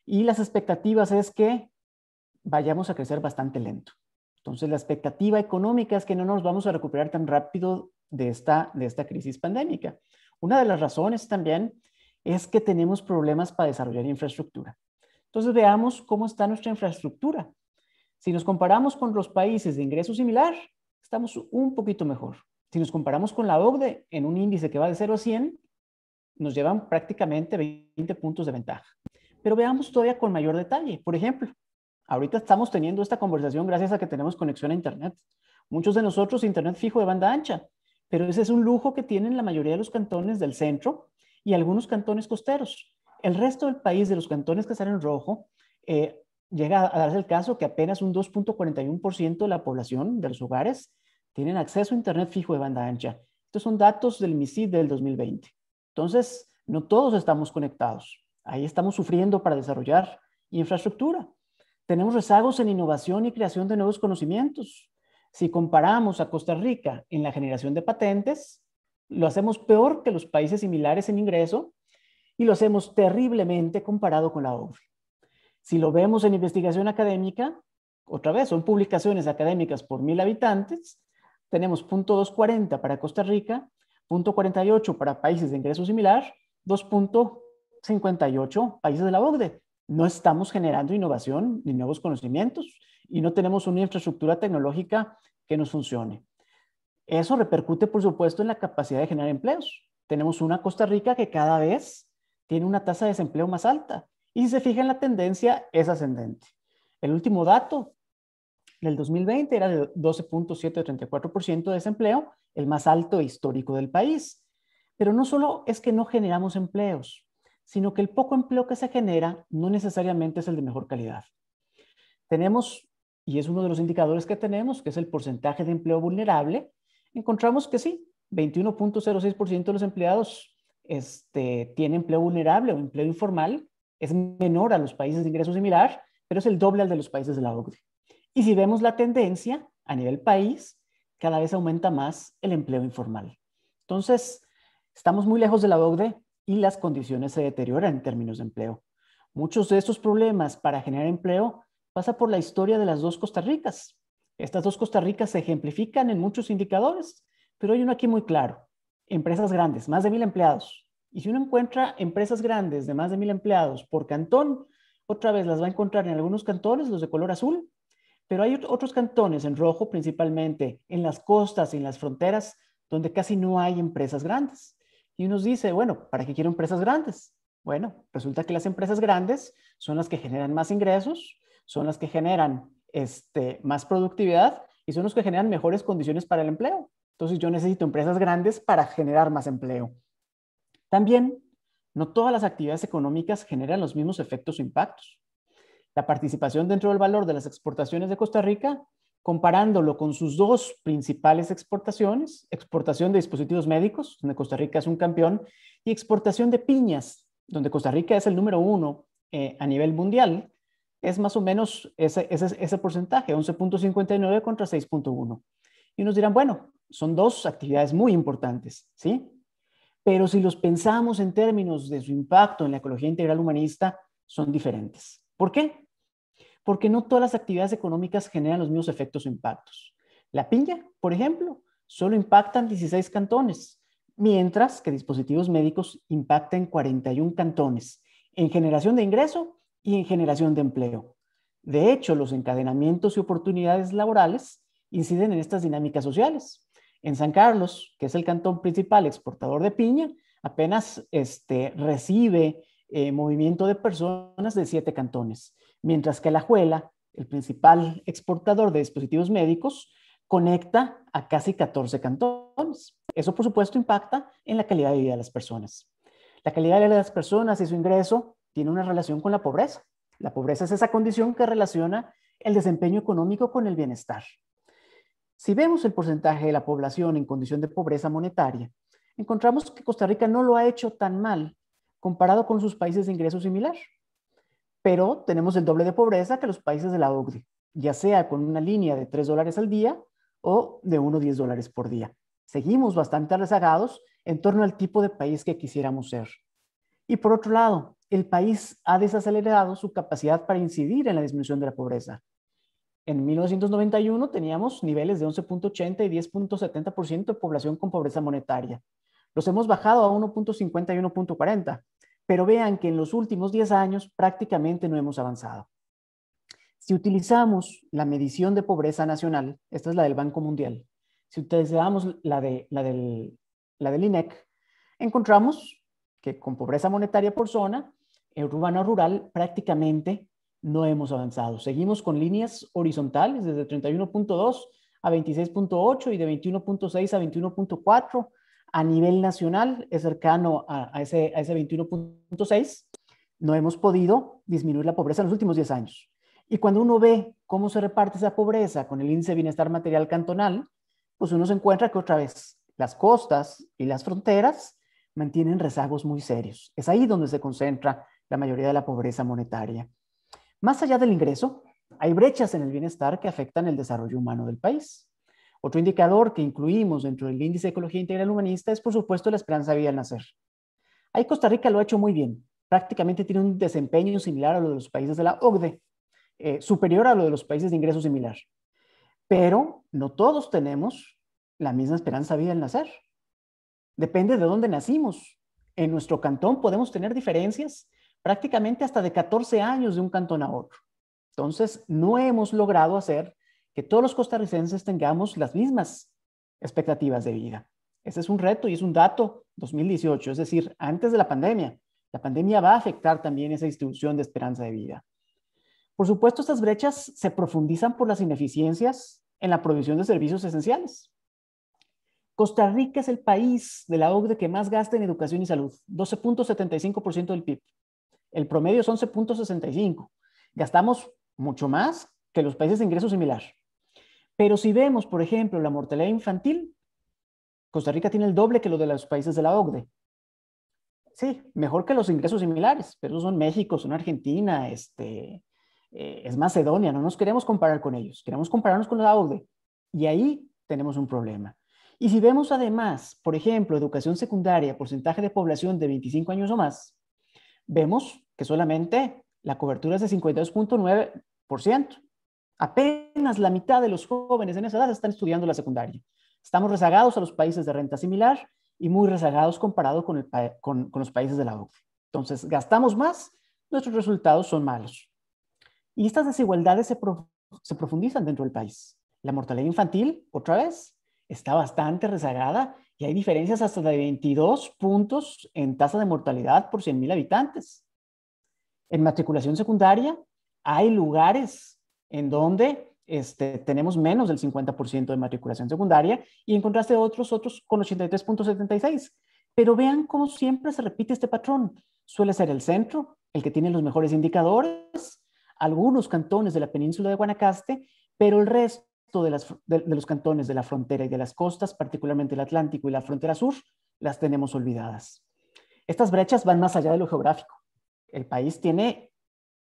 y las expectativas es que vayamos a crecer bastante lento. Entonces, la expectativa económica es que no nos vamos a recuperar tan rápido de esta, de esta crisis pandémica. Una de las razones también es que tenemos problemas para desarrollar infraestructura. Entonces, veamos cómo está nuestra infraestructura. Si nos comparamos con los países de ingreso similar, estamos un poquito mejor. Si nos comparamos con la OCDE en un índice que va de 0 a 100, nos llevan prácticamente 20 puntos de ventaja. Pero veamos todavía con mayor detalle. Por ejemplo, Ahorita estamos teniendo esta conversación gracias a que tenemos conexión a Internet. Muchos de nosotros Internet fijo de banda ancha, pero ese es un lujo que tienen la mayoría de los cantones del centro y algunos cantones costeros. El resto del país, de los cantones que están en rojo, eh, llega a darse el caso que apenas un 2.41% de la población de los hogares tienen acceso a Internet fijo de banda ancha. Estos son datos del MISID del 2020. Entonces, no todos estamos conectados. Ahí estamos sufriendo para desarrollar infraestructura. Tenemos rezagos en innovación y creación de nuevos conocimientos. Si comparamos a Costa Rica en la generación de patentes, lo hacemos peor que los países similares en ingreso y lo hacemos terriblemente comparado con la OCDE. Si lo vemos en investigación académica, otra vez, son publicaciones académicas por mil habitantes, tenemos 0.240 para Costa Rica, 0.48 para países de ingreso similar, 2.58 países de la OCDE no estamos generando innovación ni nuevos conocimientos y no tenemos una infraestructura tecnológica que nos funcione. Eso repercute, por supuesto, en la capacidad de generar empleos. Tenemos una Costa Rica que cada vez tiene una tasa de desempleo más alta y si se fija en la tendencia es ascendente. El último dato del 2020 era de 12.734% de desempleo, el más alto histórico del país. Pero no solo es que no generamos empleos, sino que el poco empleo que se genera no necesariamente es el de mejor calidad. Tenemos, y es uno de los indicadores que tenemos, que es el porcentaje de empleo vulnerable, encontramos que sí, 21.06% de los empleados este, tiene empleo vulnerable o empleo informal, es menor a los países de ingresos similar, pero es el doble al de los países de la OCDE. Y si vemos la tendencia a nivel país, cada vez aumenta más el empleo informal. Entonces, estamos muy lejos de la OCDE, y las condiciones se deterioran en términos de empleo. Muchos de estos problemas para generar empleo pasa por la historia de las dos Costa Ricas. Estas dos Costa Ricas se ejemplifican en muchos indicadores, pero hay uno aquí muy claro. Empresas grandes, más de mil empleados. Y si uno encuentra empresas grandes de más de mil empleados por cantón, otra vez las va a encontrar en algunos cantones, los de color azul, pero hay otros cantones en rojo, principalmente en las costas y en las fronteras, donde casi no hay empresas grandes. Y uno dice, bueno, ¿para qué quiero empresas grandes? Bueno, resulta que las empresas grandes son las que generan más ingresos, son las que generan este, más productividad y son las que generan mejores condiciones para el empleo. Entonces yo necesito empresas grandes para generar más empleo. También, no todas las actividades económicas generan los mismos efectos o impactos. La participación dentro del valor de las exportaciones de Costa Rica comparándolo con sus dos principales exportaciones, exportación de dispositivos médicos, donde Costa Rica es un campeón, y exportación de piñas, donde Costa Rica es el número uno eh, a nivel mundial, es más o menos ese, ese porcentaje, 11.59 contra 6.1. Y nos dirán, bueno, son dos actividades muy importantes, ¿sí? Pero si los pensamos en términos de su impacto en la ecología integral humanista, son diferentes. ¿Por qué? porque no todas las actividades económicas generan los mismos efectos o impactos. La piña, por ejemplo, solo impacta en 16 cantones, mientras que dispositivos médicos impactan 41 cantones en generación de ingreso y en generación de empleo. De hecho, los encadenamientos y oportunidades laborales inciden en estas dinámicas sociales. En San Carlos, que es el cantón principal exportador de piña, apenas este, recibe eh, movimiento de personas de siete cantones mientras que la Alajuela, el principal exportador de dispositivos médicos, conecta a casi 14 cantones. Eso, por supuesto, impacta en la calidad de vida de las personas. La calidad de vida de las personas y su ingreso tiene una relación con la pobreza. La pobreza es esa condición que relaciona el desempeño económico con el bienestar. Si vemos el porcentaje de la población en condición de pobreza monetaria, encontramos que Costa Rica no lo ha hecho tan mal comparado con sus países de ingreso similar pero tenemos el doble de pobreza que los países de la OCDE, ya sea con una línea de 3 dólares al día o de 1 10 dólares por día. Seguimos bastante rezagados en torno al tipo de país que quisiéramos ser. Y por otro lado, el país ha desacelerado su capacidad para incidir en la disminución de la pobreza. En 1991 teníamos niveles de 11.80 y 10.70% de población con pobreza monetaria. Los hemos bajado a 1.50 y 1.40 pero vean que en los últimos 10 años prácticamente no hemos avanzado. Si utilizamos la medición de pobreza nacional, esta es la del Banco Mundial, si utilizamos la, de, la, del, la del INEC, encontramos que con pobreza monetaria por zona, urbana o rural, prácticamente no hemos avanzado. Seguimos con líneas horizontales desde 31.2 a 26.8 y de 21.6 a 21.4 a nivel nacional es cercano a, ese, ese 21.6, no hemos podido disminuir la pobreza en los últimos 10 años. Y cuando uno ve cómo se reparte esa pobreza con el índice de bienestar material cantonal, pues uno se encuentra que otra vez las costas y las fronteras mantienen rezagos muy serios. Es ahí donde se concentra la mayoría de la pobreza monetaria. Más allá del ingreso, hay brechas en el bienestar que afectan el desarrollo humano del país. Otro indicador que incluimos dentro del índice de ecología integral humanista es, por supuesto, la esperanza de vida al nacer. Ahí Costa Rica lo ha hecho muy bien. Prácticamente tiene un desempeño similar a lo de los países de la OCDE, eh, superior a lo de los países de ingreso similar. Pero no todos tenemos la misma esperanza de vida al nacer. Depende de dónde nacimos. En nuestro cantón podemos tener diferencias prácticamente hasta de 14 años de un cantón a otro. Entonces, no hemos logrado hacer que todos los costarricenses tengamos las mismas expectativas de vida. Ese es un reto y es un dato 2018, es decir, antes de la pandemia. La pandemia va a afectar también esa distribución de esperanza de vida. Por supuesto, estas brechas se profundizan por las ineficiencias en la provisión de servicios esenciales. Costa Rica es el país de la OCDE que más gasta en educación y salud, 12.75% del PIB. El promedio es 11.65. Gastamos mucho más que los países de ingreso similar. Pero si vemos, por ejemplo, la mortalidad infantil, Costa Rica tiene el doble que lo de los países de la OCDE. Sí, mejor que los ingresos similares, pero son México, son Argentina, este, eh, es Macedonia, no nos queremos comparar con ellos, queremos compararnos con la OCDE. Y ahí tenemos un problema. Y si vemos además, por ejemplo, educación secundaria, porcentaje de población de 25 años o más, vemos que solamente la cobertura es de 52.9%. Apenas la mitad de los jóvenes en esa edad están estudiando la secundaria. Estamos rezagados a los países de renta similar y muy rezagados comparado con, los países de la OCDE. Entonces, gastamos más, nuestros resultados son malos. Y estas desigualdades se, se profundizan dentro del país. La mortalidad infantil, otra vez, está bastante rezagada y hay diferencias hasta de 22 puntos en tasa de mortalidad por 100.000 habitantes. En matriculación secundaria, hay lugares en donde este, tenemos menos del 50% de matriculación secundaria y en contraste otros, otros con 83.76. Pero vean cómo siempre se repite este patrón. Suele ser el centro el que tiene los mejores indicadores, algunos cantones de la península de Guanacaste, pero el resto de los cantones de la frontera y de las costas, particularmente el Atlántico y la frontera sur, las tenemos olvidadas. Estas brechas van más allá de lo geográfico. El país tiene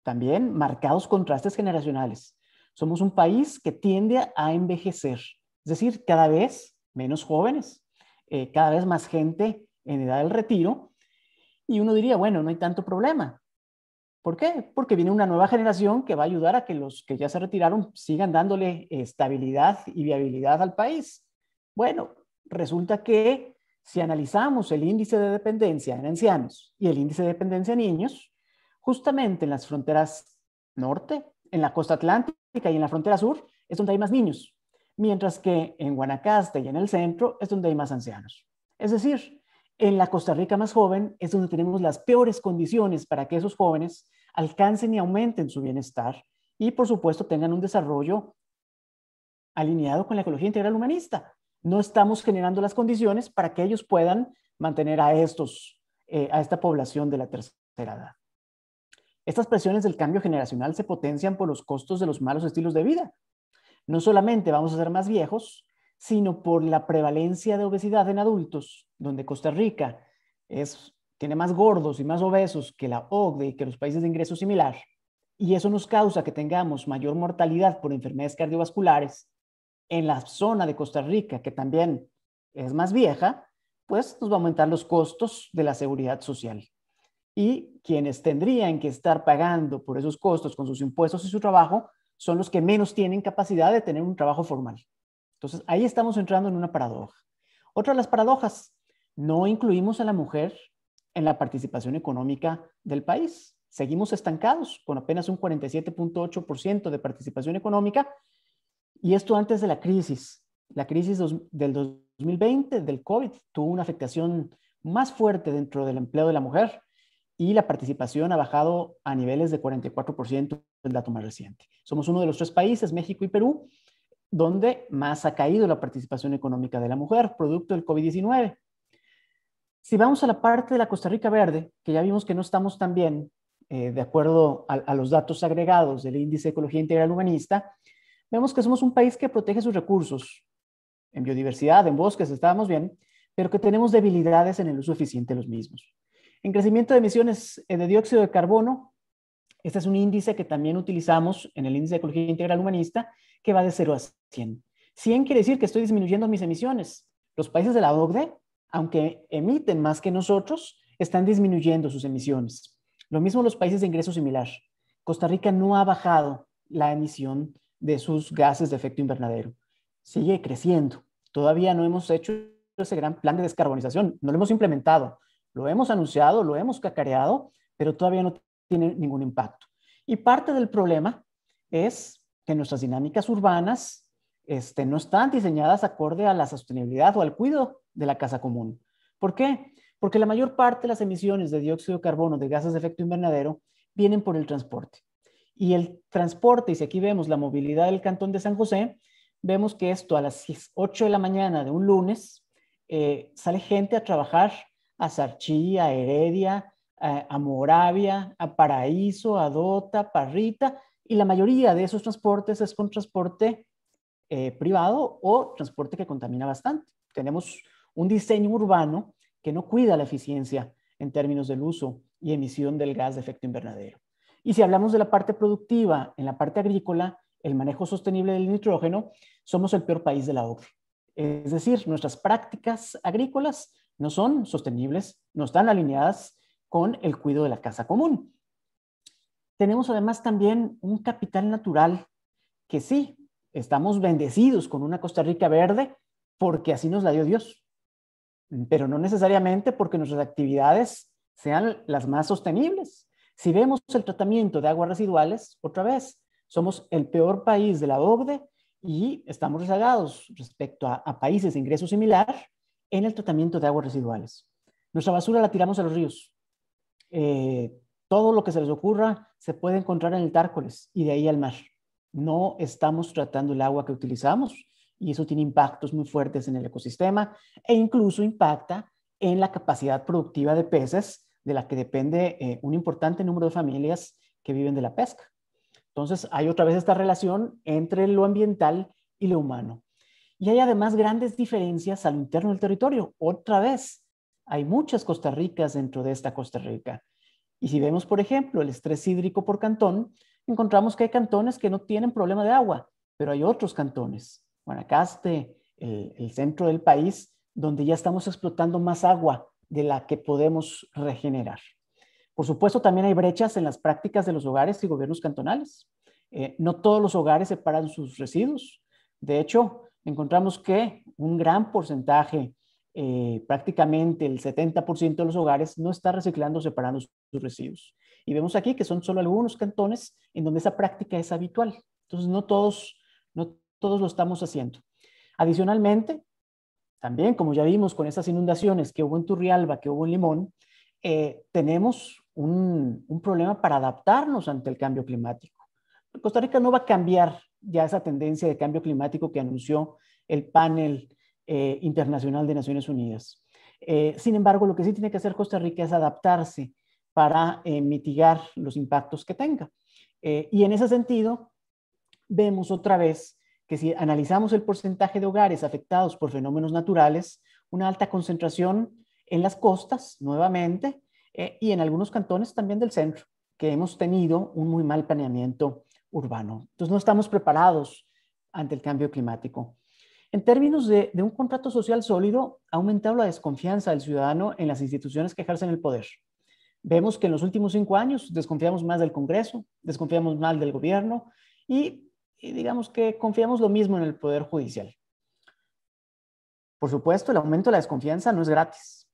también marcados contrastes generacionales. Somos un país que tiende a envejecer, es decir, cada vez menos jóvenes, eh, cada vez más gente en edad del retiro. Y uno diría, bueno, no hay tanto problema. ¿Por qué? Porque viene una nueva generación que va a ayudar a que los que ya se retiraron sigan dándole estabilidad y viabilidad al país. Bueno, resulta que si analizamos el índice de dependencia en ancianos y el índice de dependencia en niños, justamente en las fronteras norte en la costa atlántica y en la frontera sur es donde hay más niños, mientras que en Guanacaste y en el centro es donde hay más ancianos. Es decir, en la Costa Rica más joven es donde tenemos las peores condiciones para que esos jóvenes alcancen y aumenten su bienestar y, por supuesto, tengan un desarrollo alineado con la ecología integral humanista. No estamos generando las condiciones para que ellos puedan mantener a estos, eh, a esta población de la tercera edad. Estas presiones del cambio generacional se potencian por los costos de los malos estilos de vida. No solamente vamos a ser más viejos, sino por la prevalencia de obesidad en adultos, donde Costa Rica tiene más gordos y más obesos que la OCDE y que los países de ingreso similar. Y eso nos causa que tengamos mayor mortalidad por enfermedades cardiovasculares en la zona de Costa Rica, que también es más vieja, pues nos va a aumentar los costos de la seguridad social y quienes tendrían que estar pagando por esos costos con sus impuestos y su trabajo son los que menos tienen capacidad de tener un trabajo formal. Entonces, ahí estamos entrando en una paradoja. Otra de las paradojas, no incluimos a la mujer en la participación económica del país. Seguimos estancados con apenas un 47.8% de participación económica y esto antes de la crisis. La crisis del 2020 del COVID tuvo una afectación más fuerte dentro del empleo de la mujer y la participación ha bajado a niveles de 44%, el dato más reciente. Somos uno de los tres países, México y Perú, donde más ha caído la participación económica de la mujer, producto del COVID-19. Si vamos a la parte de la Costa Rica Verde, que ya vimos que no estamos tan bien, eh, de acuerdo a, los datos agregados del índice de ecología integral humanista, vemos que somos un país que protege sus recursos. En biodiversidad, en bosques, estábamos bien, pero que tenemos debilidades en el uso eficiente de los mismos. En crecimiento de emisiones eh, de dióxido de carbono, este es un índice que también utilizamos en el índice de ecología integral humanista, que va de 0 a 100. 100 quiere decir que estoy disminuyendo mis emisiones. Los países de la OCDE, aunque emiten más que nosotros, están disminuyendo sus emisiones. Lo mismo los países de ingreso similar. Costa Rica no ha bajado la emisión de sus gases de efecto invernadero. Sigue creciendo. Todavía no hemos hecho ese gran plan de descarbonización. No lo hemos implementado. Lo hemos anunciado, lo hemos cacareado, pero todavía no tiene ningún impacto. Y parte del problema es que nuestras dinámicas urbanas este, no están diseñadas acorde a la sostenibilidad o al cuidado de la casa común. ¿Por qué? Porque la mayor parte de las emisiones de dióxido de carbono, de gases de efecto invernadero, vienen por el transporte. Y el transporte, y si aquí vemos la movilidad del Cantón de San José, vemos que esto a las 8 de la mañana de un lunes eh, sale gente a trabajar a Sarchí, a Heredia, a, Moravia, a Paraíso, a Dota, Parrita, y la mayoría de esos transportes es con transporte eh, privado o transporte que contamina bastante. Tenemos un diseño urbano que no cuida la eficiencia en términos del uso y emisión del gas de efecto invernadero. Y si hablamos de la parte productiva, en la parte agrícola, el manejo sostenible del nitrógeno, somos el peor país de la OCDE. Es decir, nuestras prácticas agrícolas no son sostenibles, no están alineadas con el cuidado de la casa común. Tenemos además también un capital natural que sí, estamos bendecidos con una Costa Rica verde porque así nos la dio Dios, pero no necesariamente porque nuestras actividades sean las más sostenibles. Si vemos el tratamiento de aguas residuales, otra vez, somos el peor país de la OCDE y estamos rezagados respecto a países de ingreso similar en el tratamiento de aguas residuales. Nuestra basura la tiramos a los ríos. Eh, todo lo que se les ocurra se puede encontrar en el Tárcoles y de ahí al mar. No estamos tratando el agua que utilizamos y eso tiene impactos muy fuertes en el ecosistema e incluso impacta en la capacidad productiva de peces de la que depende eh, un importante número de familias que viven de la pesca. Entonces hay otra vez esta relación entre lo ambiental y lo humano. Y hay además grandes diferencias al interno del territorio. Otra vez, hay muchas Costa Ricas dentro de esta Costa Rica. Y si vemos, por ejemplo, el estrés hídrico por cantón, encontramos que hay cantones que no tienen problema de agua, pero hay otros cantones, Guanacaste, el, centro del país, donde ya estamos explotando más agua de la que podemos regenerar. Por supuesto, también hay brechas en las prácticas de los hogares y gobiernos cantonales. Eh, no todos los hogares separan sus residuos. De hecho, encontramos que un gran porcentaje, eh, prácticamente el 70% de los hogares, no está reciclando o separando sus residuos. Y vemos aquí que son solo algunos cantones en donde esa práctica es habitual. Entonces, no todos, no todos lo estamos haciendo. Adicionalmente, también, como ya vimos con esas inundaciones que hubo en Turrialba, que hubo en Limón, eh, tenemos un, un problema para adaptarnos ante el cambio climático. Costa Rica no va a cambiar ya esa tendencia de cambio climático que anunció el panel eh, internacional de Naciones Unidas. Eh, sin embargo, lo que sí tiene que hacer Costa Rica es adaptarse para eh, mitigar los impactos que tenga. y en ese sentido, vemos otra vez que si analizamos el porcentaje de hogares afectados por fenómenos naturales, una alta concentración en las costas, nuevamente, y en algunos cantones también del centro, que hemos tenido un muy mal planeamiento urbano. Entonces no estamos preparados ante el cambio climático. En términos de, un contrato social sólido, ha aumentado la desconfianza del ciudadano en las instituciones que ejercen el poder. Vemos que en los últimos cinco años desconfiamos más del Congreso, desconfiamos más del gobierno y, digamos que confiamos lo mismo en el Poder Judicial. Por supuesto, el aumento de la desconfianza no es gratis.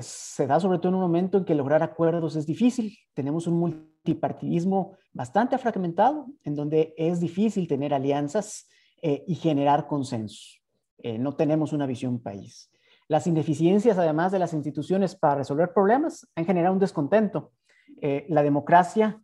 se da sobre todo en un momento en que lograr acuerdos es difícil. Tenemos un multipartidismo bastante fragmentado, en donde es difícil tener alianzas eh, y generar consenso. Eh, no tenemos una visión país. Las ineficiencias, además de las instituciones para resolver problemas, han generado un descontento. Eh, la democracia,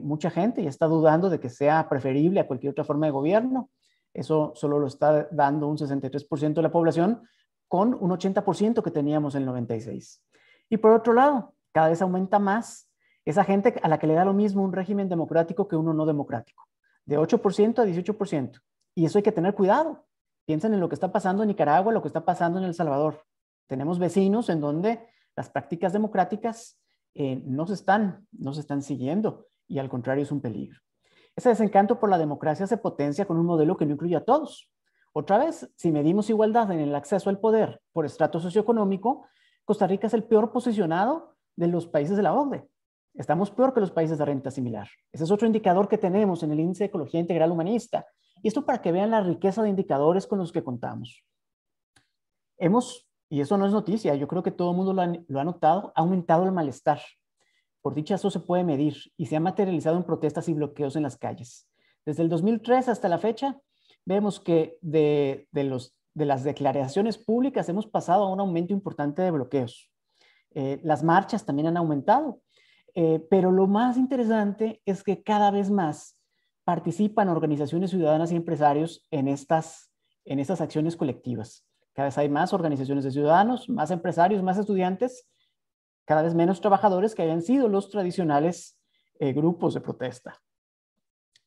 mucha gente ya está dudando de que sea preferible a cualquier otra forma de gobierno. Eso solo lo está dando un 63% de la población con un 80% que teníamos en el 96. Y por otro lado, cada vez aumenta más esa gente a la que le da lo mismo un régimen democrático que uno no democrático, de 8% a 18%. Y eso hay que tener cuidado. Piensen en lo que está pasando en Nicaragua, lo que está pasando en El Salvador. Tenemos vecinos en donde las prácticas democráticas eh, no, se están, no se están siguiendo y al contrario es un peligro. Ese desencanto por la democracia se potencia con un modelo que no incluye a todos. Otra vez, si medimos igualdad en el acceso al poder por estrato socioeconómico, Costa Rica es el peor posicionado de los países de la OCDE. Estamos peor que los países de renta similar. Ese es otro indicador que tenemos en el índice de ecología integral humanista. Y esto para que vean la riqueza de indicadores con los que contamos. Hemos, y eso no es noticia, yo creo que todo el mundo lo ha, notado, ha aumentado el malestar. Por dicha, eso se puede medir y se ha materializado en protestas y bloqueos en las calles. Desde el 2003 hasta la fecha, vemos que de, de, las declaraciones públicas hemos pasado a un aumento importante de bloqueos. Eh, las marchas también han aumentado eh, pero lo más interesante es que cada vez más participan organizaciones ciudadanas y empresarios en estas, acciones colectivas. Cada vez hay más organizaciones de ciudadanos, más empresarios, más estudiantes, cada vez menos trabajadores que hayan sido los tradicionales eh, grupos de protesta.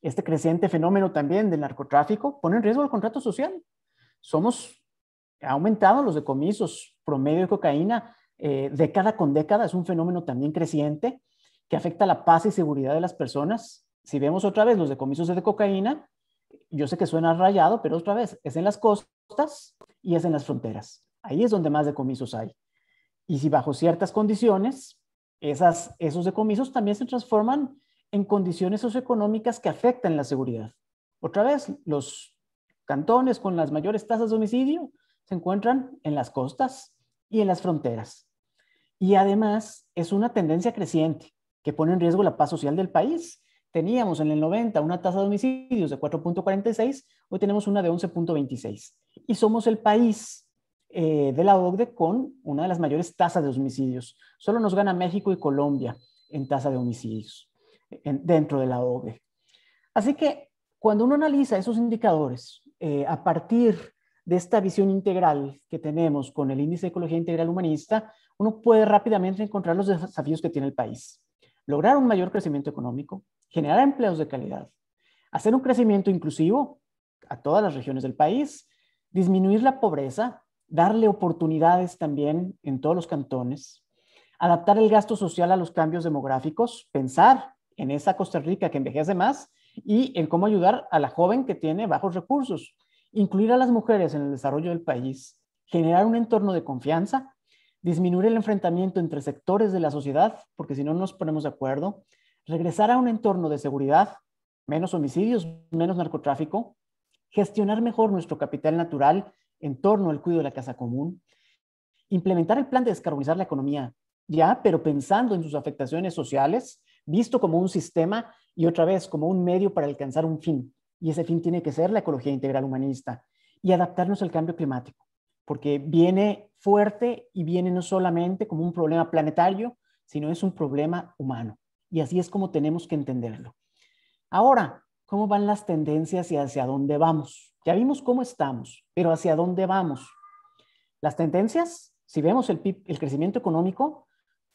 Este creciente fenómeno también del narcotráfico pone en riesgo el contrato social. Somos, ha aumentado los decomisos promedio de cocaína eh, década con década, es un fenómeno también creciente que afecta la paz y seguridad de las personas. Si vemos otra vez los decomisos de cocaína, yo sé que suena rayado, pero otra vez, es en las costas y es en las fronteras. Ahí es donde más decomisos hay. Y si bajo ciertas condiciones, esos decomisos también se transforman en condiciones socioeconómicas que afectan la seguridad. Otra vez, los cantones con las mayores tasas de homicidio se encuentran en las costas y en las fronteras. Y además es una tendencia creciente que pone en riesgo la paz social del país. Teníamos en el 90 una tasa de homicidios de 4.46, hoy tenemos una de 11.26. Y somos el país eh, de la OCDE con una de las mayores tasas de homicidios. Solo nos gana México y Colombia en tasa de homicidios dentro de la OCDE. Así que cuando uno analiza esos indicadores eh, a partir de esta visión integral que tenemos con el índice de ecología integral humanista, uno puede rápidamente encontrar los desafíos que tiene el país lograr un mayor crecimiento económico, generar empleos de calidad, hacer un crecimiento inclusivo a todas las regiones del país, disminuir la pobreza, darle oportunidades también en todos los cantones, adaptar el gasto social a los cambios demográficos, pensar en esa Costa Rica que envejece más y en cómo ayudar a la joven que tiene bajos recursos, incluir a las mujeres en el desarrollo del país, generar un entorno de confianza disminuir el enfrentamiento entre sectores de la sociedad, porque si no nos ponemos de acuerdo, regresar a un entorno de seguridad, menos homicidios, menos narcotráfico, gestionar mejor nuestro capital natural en torno al cuidado de la casa común, implementar el plan de descarbonizar la economía ya, pero pensando en sus afectaciones sociales, visto como un sistema y otra vez como un medio para alcanzar un fin. Y ese fin tiene que ser la ecología integral humanista y adaptarnos al cambio climático porque viene fuerte y viene no solamente como un problema planetario, sino es un problema humano. Y así es como tenemos que entenderlo. Ahora, ¿cómo van las tendencias y hacia dónde vamos? Ya vimos cómo estamos, pero ¿hacia dónde vamos? Las tendencias, si vemos el, crecimiento económico,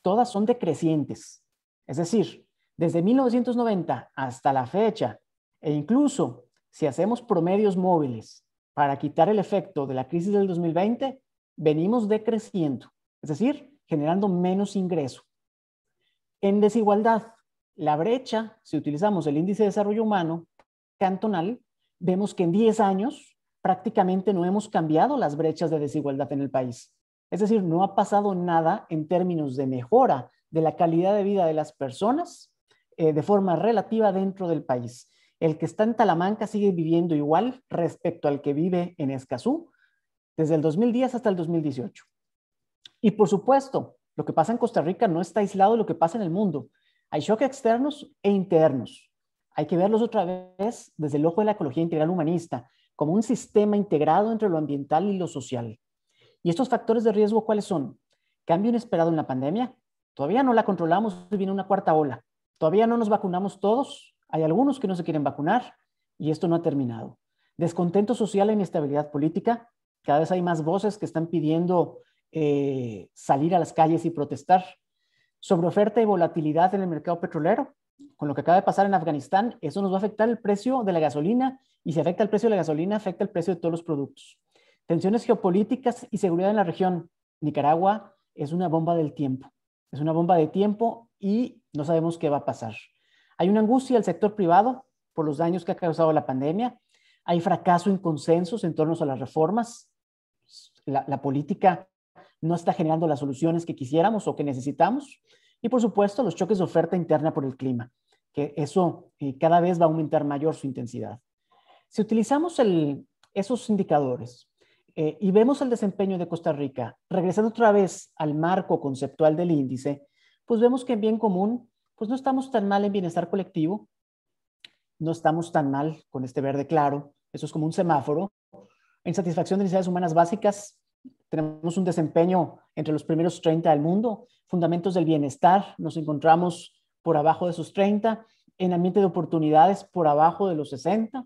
todas son decrecientes. Es decir, desde 1990 hasta la fecha, e incluso si hacemos promedios móviles para quitar el efecto de la crisis del 2020, venimos decreciendo, es decir, generando menos ingreso. En desigualdad, la brecha, si utilizamos el índice de desarrollo humano cantonal, vemos que en 10 años prácticamente no hemos cambiado las brechas de desigualdad en el país. Es decir, no ha pasado nada en términos de mejora de la calidad de vida de las personas eh, de forma relativa dentro del país el que está en Talamanca sigue viviendo igual respecto al que vive en Escazú desde el 2010 hasta el 2018. Y por supuesto, lo que pasa en Costa Rica no está aislado de lo que pasa en el mundo. Hay choques externos e internos. Hay que verlos otra vez desde el ojo de la ecología integral humanista, como un sistema integrado entre lo ambiental y lo social. ¿Y estos factores de riesgo cuáles son? Cambio inesperado en la pandemia. Todavía no la controlamos y viene una cuarta ola. Todavía no nos vacunamos todos hay algunos que no se quieren vacunar y esto no ha terminado. Descontento social e inestabilidad política. Cada vez hay más voces que están pidiendo eh, salir a las calles y protestar. Sobre oferta y volatilidad en el mercado petrolero. Con lo que acaba de pasar en Afganistán, eso nos va a afectar el precio de la gasolina y si afecta el precio de la gasolina, afecta el precio de todos los productos. Tensiones geopolíticas y seguridad en la región. Nicaragua es una bomba del tiempo. Es una bomba de tiempo y no sabemos qué va a pasar. Hay una angustia del sector privado por los daños que ha causado la pandemia. Hay fracaso en consensos en torno a las reformas. La, política no está generando las soluciones que quisiéramos o que necesitamos. Y por supuesto, los choques de oferta interna por el clima, que eso eh, cada vez va a aumentar mayor su intensidad. Si utilizamos esos indicadores eh, y vemos el desempeño de Costa Rica, regresando otra vez al marco conceptual del índice, pues vemos que en bien común pues no estamos tan mal en bienestar colectivo, no estamos tan mal con este verde claro, eso es como un semáforo. En satisfacción de necesidades humanas básicas, tenemos un desempeño entre los primeros 30 del mundo, fundamentos del bienestar, nos encontramos por abajo de esos 30, en ambiente de oportunidades por abajo de los 60,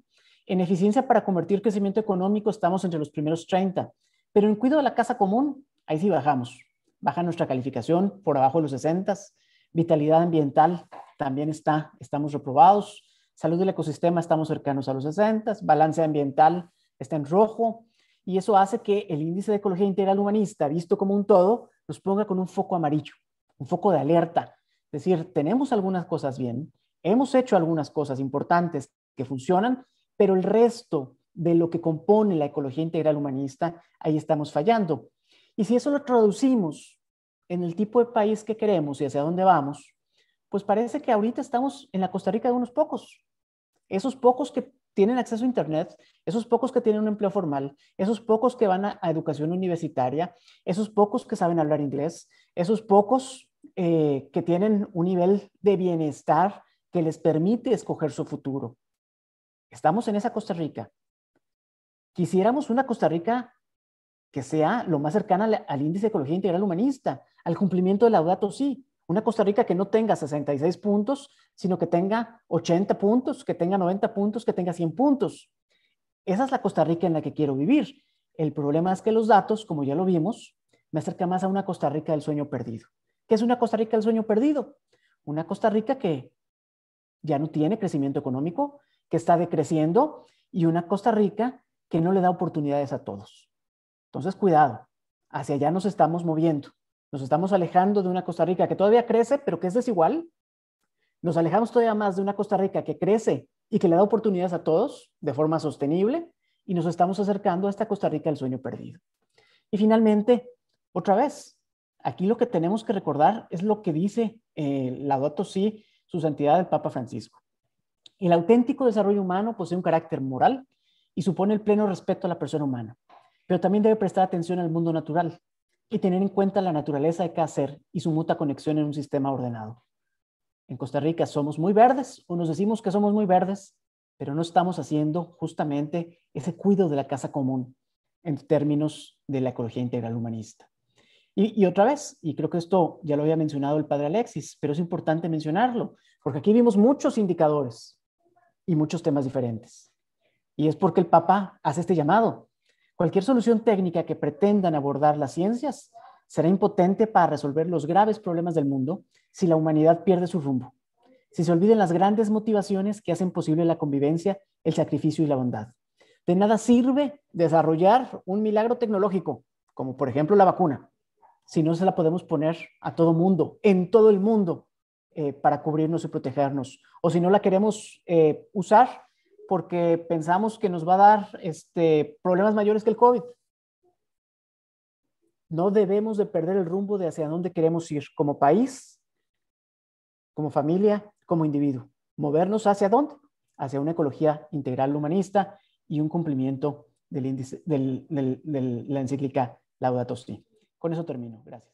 en eficiencia para convertir crecimiento económico estamos entre los primeros 30, pero en cuidado de la casa común, ahí sí bajamos, baja nuestra calificación por abajo de los 60, Vitalidad ambiental también está, estamos reprobados. Salud del ecosistema estamos cercanos a los 60. Balance ambiental está en rojo. Y eso hace que el índice de ecología integral humanista, visto como un todo, nos ponga con un foco amarillo, un foco de alerta. Es decir, tenemos algunas cosas bien, hemos hecho algunas cosas importantes que funcionan, pero el resto de lo que compone la ecología integral humanista, ahí estamos fallando. Y si eso lo traducimos en el tipo de país que queremos y hacia dónde vamos, pues parece que ahorita estamos en la Costa Rica de unos pocos. Esos pocos que tienen acceso a Internet, esos pocos que tienen un empleo formal, esos pocos que van a, educación universitaria, esos pocos que saben hablar inglés, esos pocos eh, que tienen un nivel de bienestar que les permite escoger su futuro. Estamos en esa Costa Rica. Quisiéramos una Costa Rica que sea lo más cercana al, índice de ecología integral humanista, al cumplimiento de Laudato sí. Una Costa Rica que no tenga 66 puntos, sino que tenga 80 puntos, que tenga 90 puntos, que tenga 100 puntos. Esa es la Costa Rica en la que quiero vivir. El problema es que los datos, como ya lo vimos, me acerca más a una Costa Rica del sueño perdido. ¿Qué es una Costa Rica del sueño perdido? Una Costa Rica que ya no tiene crecimiento económico, que está decreciendo y una Costa Rica que no le da oportunidades a todos. Entonces, cuidado, hacia allá nos estamos moviendo. Nos estamos alejando de una Costa Rica que todavía crece, pero que es desigual. Nos alejamos todavía más de una Costa Rica que crece y que le da oportunidades a todos de forma sostenible y nos estamos acercando a esta Costa Rica del sueño perdido. Y finalmente, otra vez, aquí lo que tenemos que recordar es lo que dice eh, la Dato su santidad el Papa Francisco. El auténtico desarrollo humano posee un carácter moral y supone el pleno respeto a la persona humana pero también debe prestar atención al mundo natural y tener en cuenta la naturaleza de cada ser y su muta conexión en un sistema ordenado. En Costa Rica somos muy verdes o nos decimos que somos muy verdes, pero no estamos haciendo justamente ese cuidado de la casa común en términos de la ecología integral humanista. Y, otra vez, y creo que esto ya lo había mencionado el padre Alexis, pero es importante mencionarlo, porque aquí vimos muchos indicadores y muchos temas diferentes. Y es porque el papá hace este llamado Cualquier solución técnica que pretendan abordar las ciencias será impotente para resolver los graves problemas del mundo si la humanidad pierde su rumbo, si se olviden las grandes motivaciones que hacen posible la convivencia, el sacrificio y la bondad. De nada sirve desarrollar un milagro tecnológico, como por ejemplo la vacuna, si no se la podemos poner a todo mundo, en todo el mundo, eh, para cubrirnos y protegernos, o si no la queremos eh, usar porque pensamos que nos va a dar este, problemas mayores que el COVID. No debemos de perder el rumbo de hacia dónde queremos ir como país, como familia, como individuo. Movernos hacia dónde? Hacia una ecología integral humanista y un cumplimiento del de la encíclica Laudato Si. Con eso termino. Gracias.